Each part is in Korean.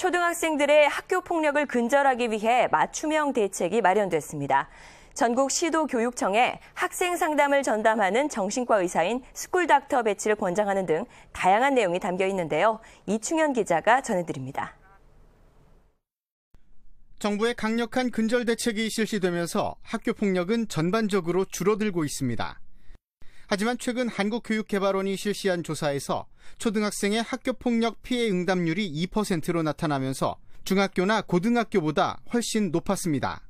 초등학생들의 학교 폭력을 근절하기 위해 맞춤형 대책이 마련됐습니다. 전국 시도교육청에 학생 상담을 전담하는 정신과 의사인 스쿨닥터 배치를 권장하는 등 다양한 내용이 담겨 있는데요. 이충현 기자가 전해드립니다. 정부의 강력한 근절 대책이 실시되면서 학교 폭력은 전반적으로 줄어들고 있습니다. 하지만 최근 한국교육개발원이 실시한 조사에서 초등학생의 학교폭력 피해 응답률이 2%로 나타나면서 중학교나 고등학교보다 훨씬 높았습니다.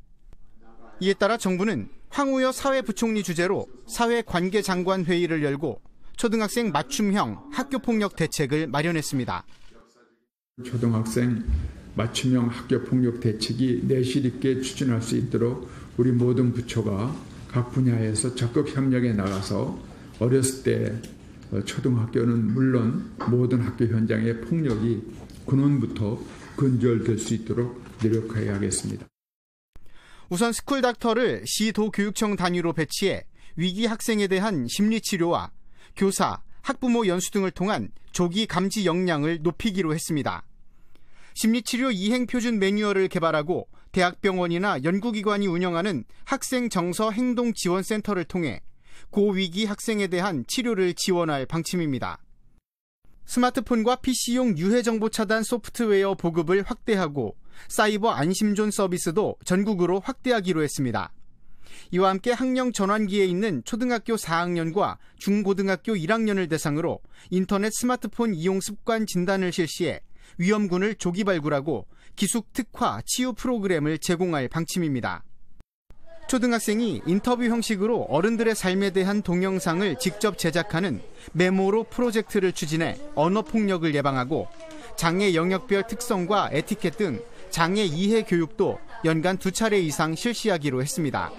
이에 따라 정부는 황우여 사회부총리 주재로 사회관계장관회의를 열고 초등학생 맞춤형 학교폭력 대책을 마련했습니다. 초등학생 맞춤형 학교폭력 대책이 내실 있게 추진할 수 있도록 우리 모든 부처가 각 분야에서 적극 협력에 나가서 어렸을 때 어, 초등학교는 물론 모든 학교 현장의 폭력이 근원부터 근절될 수 있도록 노력해야 하겠습니다. 우선 스쿨 닥터를 시도 교육청 단위로 배치해 위기 학생에 대한 심리 치료와 교사, 학부모 연수 등을 통한 조기 감지 역량을 높이기로 했습니다. 심리치료 이행 표준 매뉴얼을 개발하고 대학병원이나 연구기관이 운영하는 학생정서행동지원센터를 통해 고위기 학생에 대한 치료를 지원할 방침입니다. 스마트폰과 PC용 유해정보 차단 소프트웨어 보급을 확대하고 사이버 안심존 서비스도 전국으로 확대하기로 했습니다. 이와 함께 학령 전환기에 있는 초등학교 4학년과 중고등학교 1학년을 대상으로 인터넷 스마트폰 이용 습관 진단을 실시해 위험군을 조기 발굴하고 기숙 특화 치유 프로그램을 제공할 방침입니다. 초등학생이 인터뷰 형식으로 어른들의 삶에 대한 동영상을 직접 제작하는 메모로 프로젝트를 추진해 언어폭력을 예방하고 장애 영역별 특성과 에티켓 등 장애 이해 교육도 연간 두 차례 이상 실시하기로 했습니다.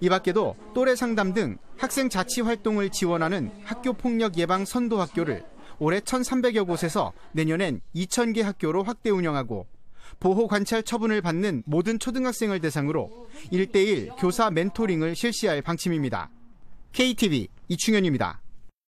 이 밖에도 또래 상담 등 학생 자치 활동을 지원하는 학교 폭력 예방 선도 학교를 올해 1,300여 곳에서 내년엔 2,000개 학교로 확대 운영하고 보호 관찰 처분을 받는 모든 초등학생을 대상으로 1대1 교사 멘토링을 실시할 방침입니다. KTV 이충현입니다.